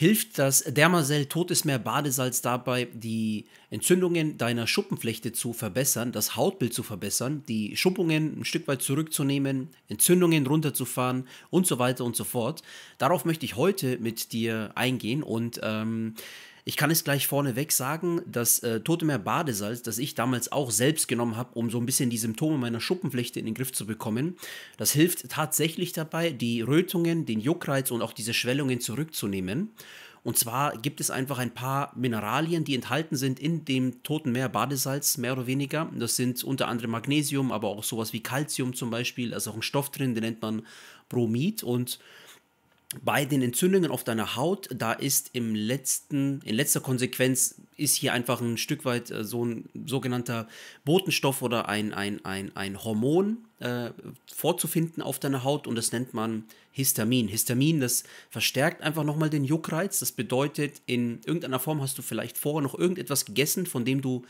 hilft das Dermacell Todesmeer Badesalz dabei, die Entzündungen deiner Schuppenflechte zu verbessern, das Hautbild zu verbessern, die Schuppungen ein Stück weit zurückzunehmen, Entzündungen runterzufahren und so weiter und so fort. Darauf möchte ich heute mit dir eingehen und ähm, ich kann es gleich vorneweg sagen, dass äh, Totemer Badesalz, das ich damals auch selbst genommen habe, um so ein bisschen die Symptome meiner Schuppenflechte in den Griff zu bekommen, das hilft tatsächlich dabei, die Rötungen, den Juckreiz und auch diese Schwellungen zurückzunehmen. Und zwar gibt es einfach ein paar Mineralien, die enthalten sind in dem Totenmeer Badesalz, mehr oder weniger. Das sind unter anderem Magnesium, aber auch sowas wie Calcium zum Beispiel. Da ist auch ein Stoff drin, den nennt man Bromid. Und bei den Entzündungen auf deiner Haut, da ist im letzten, in letzter Konsequenz ist hier einfach ein Stück weit äh, so ein sogenannter Botenstoff oder ein, ein, ein, ein Hormon äh, vorzufinden auf deiner Haut und das nennt man Histamin. Histamin, das verstärkt einfach nochmal den Juckreiz. Das bedeutet, in irgendeiner Form hast du vielleicht vorher noch irgendetwas gegessen, von dem du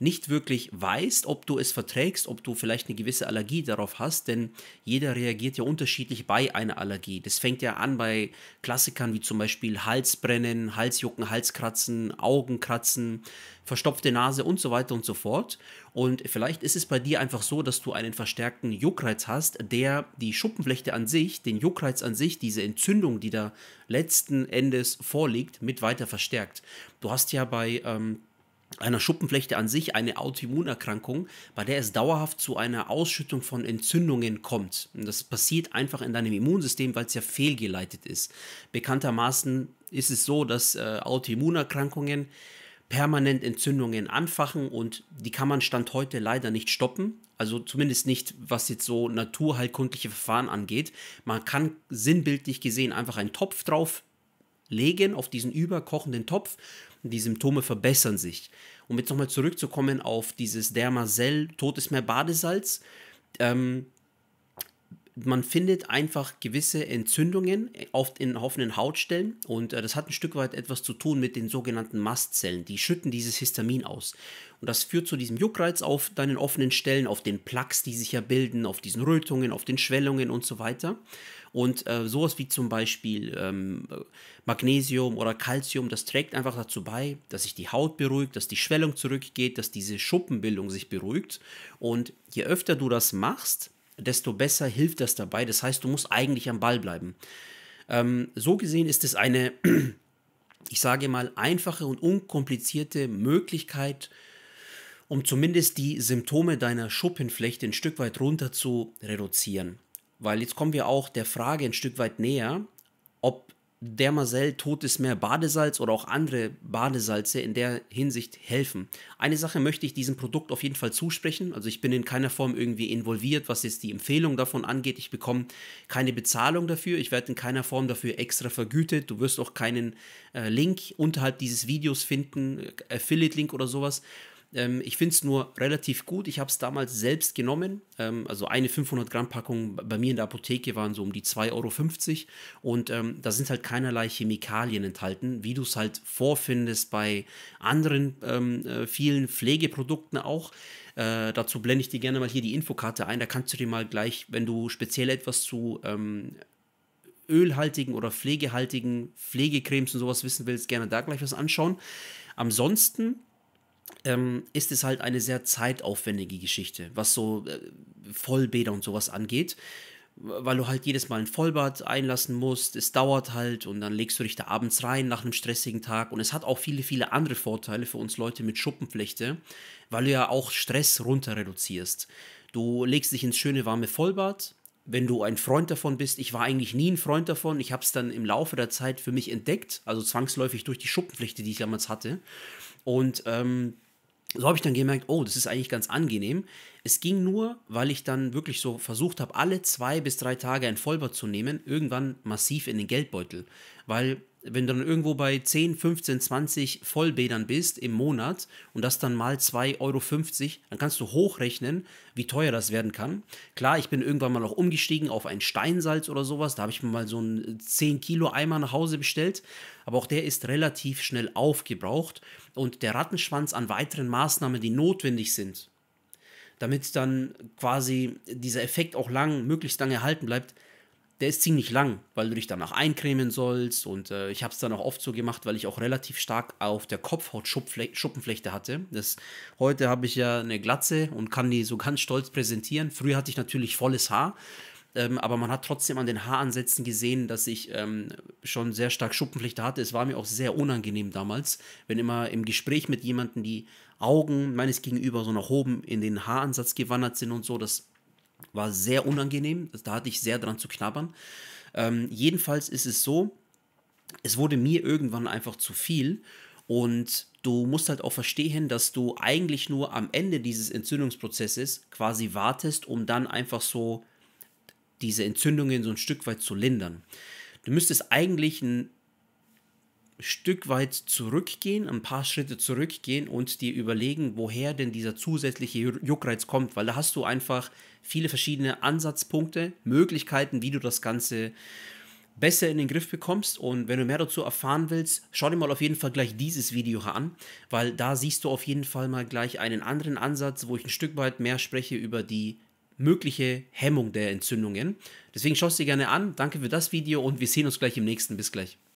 nicht wirklich weißt, ob du es verträgst, ob du vielleicht eine gewisse Allergie darauf hast, denn jeder reagiert ja unterschiedlich bei einer Allergie. Das fängt ja an bei Klassikern wie zum Beispiel Halsbrennen, Halsjucken, Halskratzen, Augenkratzen, verstopfte Nase und so weiter und so fort. Und vielleicht ist es bei dir einfach so, dass du einen verstärkten Juckreiz hast, der die Schuppenflechte an sich, den Juckreiz an sich, diese Entzündung, die da letzten Endes vorliegt, mit weiter verstärkt. Du hast ja bei ähm, einer Schuppenflechte an sich eine Autoimmunerkrankung, bei der es dauerhaft zu einer Ausschüttung von Entzündungen kommt. Und das passiert einfach in deinem Immunsystem, weil es ja fehlgeleitet ist. Bekanntermaßen ist es so, dass äh, Autoimmunerkrankungen permanent Entzündungen anfachen und die kann man Stand heute leider nicht stoppen. Also zumindest nicht, was jetzt so naturheilkundliche Verfahren angeht. Man kann sinnbildlich gesehen einfach einen Topf drauf legen auf diesen überkochenden Topf und die Symptome verbessern sich. Um jetzt nochmal zurückzukommen auf dieses Dermacell, Totes Badesalz, ähm, man findet einfach gewisse Entzündungen oft in offenen Hautstellen und äh, das hat ein Stück weit etwas zu tun mit den sogenannten Mastzellen. Die schütten dieses Histamin aus. Und das führt zu diesem Juckreiz auf deinen offenen Stellen, auf den Plaques, die sich ja bilden, auf diesen Rötungen, auf den Schwellungen und so weiter. Und äh, sowas wie zum Beispiel ähm, Magnesium oder Calcium, das trägt einfach dazu bei, dass sich die Haut beruhigt, dass die Schwellung zurückgeht, dass diese Schuppenbildung sich beruhigt. Und je öfter du das machst, desto besser hilft das dabei. Das heißt, du musst eigentlich am Ball bleiben. Ähm, so gesehen ist es eine, ich sage mal, einfache und unkomplizierte Möglichkeit, um zumindest die Symptome deiner Schuppenflechte ein Stück weit runter zu reduzieren. Weil jetzt kommen wir auch der Frage ein Stück weit näher, ob Dermasel, Totes Meer, Badesalz oder auch andere Badesalze in der Hinsicht helfen. Eine Sache möchte ich diesem Produkt auf jeden Fall zusprechen. Also ich bin in keiner Form irgendwie involviert, was jetzt die Empfehlung davon angeht. Ich bekomme keine Bezahlung dafür. Ich werde in keiner Form dafür extra vergütet. Du wirst auch keinen äh, Link unterhalb dieses Videos finden, äh, Affiliate-Link oder sowas. Ähm, ich finde es nur relativ gut. Ich habe es damals selbst genommen. Ähm, also eine 500 Gramm Packung bei mir in der Apotheke waren so um die 2,50 Euro. Und ähm, da sind halt keinerlei Chemikalien enthalten, wie du es halt vorfindest bei anderen ähm, äh, vielen Pflegeprodukten auch. Äh, dazu blende ich dir gerne mal hier die Infokarte ein. Da kannst du dir mal gleich, wenn du speziell etwas zu ähm, ölhaltigen oder pflegehaltigen Pflegecremes und sowas wissen willst, gerne da gleich was anschauen. Ansonsten ähm, ist es halt eine sehr zeitaufwendige Geschichte, was so äh, Vollbäder und sowas angeht, weil du halt jedes Mal ein Vollbad einlassen musst. Es dauert halt und dann legst du dich da abends rein nach einem stressigen Tag. Und es hat auch viele, viele andere Vorteile für uns Leute mit Schuppenflechte, weil du ja auch Stress runter reduzierst. Du legst dich ins schöne warme Vollbad, wenn du ein Freund davon bist. Ich war eigentlich nie ein Freund davon. Ich habe es dann im Laufe der Zeit für mich entdeckt, also zwangsläufig durch die Schuppenflechte, die ich damals hatte. Und ähm, so habe ich dann gemerkt, oh, das ist eigentlich ganz angenehm, es ging nur, weil ich dann wirklich so versucht habe, alle zwei bis drei Tage ein Vollbad zu nehmen, irgendwann massiv in den Geldbeutel. Weil wenn du dann irgendwo bei 10, 15, 20 Vollbädern bist im Monat und das dann mal 2,50 Euro, dann kannst du hochrechnen, wie teuer das werden kann. Klar, ich bin irgendwann mal auch umgestiegen auf ein Steinsalz oder sowas. Da habe ich mir mal so einen 10 äh, Kilo Eimer nach Hause bestellt. Aber auch der ist relativ schnell aufgebraucht. Und der Rattenschwanz an weiteren Maßnahmen, die notwendig sind, damit dann quasi dieser Effekt auch lang, möglichst lange erhalten bleibt, der ist ziemlich lang, weil du dich danach eincremen sollst. Und äh, ich habe es dann auch oft so gemacht, weil ich auch relativ stark auf der Kopfhaut Schuppenflechte hatte. Das, heute habe ich ja eine Glatze und kann die so ganz stolz präsentieren. Früher hatte ich natürlich volles Haar. Ähm, aber man hat trotzdem an den Haaransätzen gesehen, dass ich ähm, schon sehr stark Schuppenpflichte hatte. Es war mir auch sehr unangenehm damals, wenn immer im Gespräch mit jemandem die Augen meines Gegenüber so nach oben in den Haaransatz gewandert sind und so. Das war sehr unangenehm. Da hatte ich sehr dran zu knabbern. Ähm, jedenfalls ist es so, es wurde mir irgendwann einfach zu viel und du musst halt auch verstehen, dass du eigentlich nur am Ende dieses Entzündungsprozesses quasi wartest, um dann einfach so diese Entzündungen so ein Stück weit zu lindern. Du müsstest eigentlich ein Stück weit zurückgehen, ein paar Schritte zurückgehen und dir überlegen, woher denn dieser zusätzliche Juckreiz kommt, weil da hast du einfach viele verschiedene Ansatzpunkte, Möglichkeiten, wie du das Ganze besser in den Griff bekommst. Und wenn du mehr dazu erfahren willst, schau dir mal auf jeden Fall gleich dieses Video an, weil da siehst du auf jeden Fall mal gleich einen anderen Ansatz, wo ich ein Stück weit mehr spreche über die mögliche Hemmung der Entzündungen. Deswegen schau es dir gerne an. Danke für das Video und wir sehen uns gleich im nächsten. Bis gleich.